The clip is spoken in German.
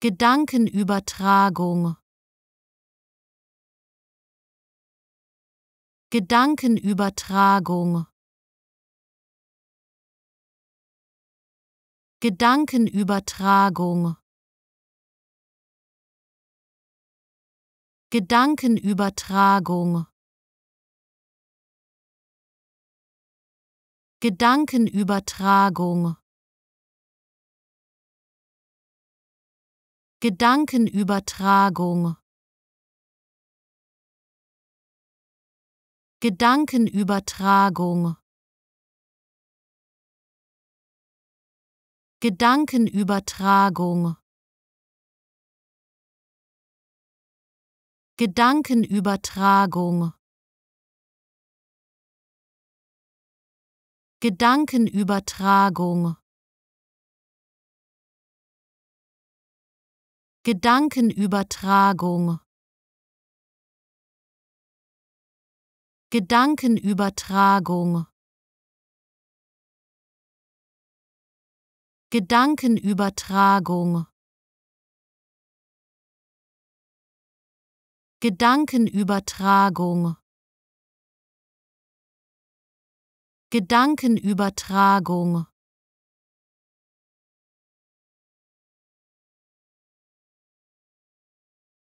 Gedankenübertragung Gedankenübertragung Gedankenübertragung Gedankenübertragung Gedankenübertragung Gedankenübertragung Gedankenübertragung Gedankenübertragung Gedankenübertragung Gedankenübertragung Gedankenübertragung Gedankenübertragung Gedankenübertragung Gedankenübertragung Gedankenübertragung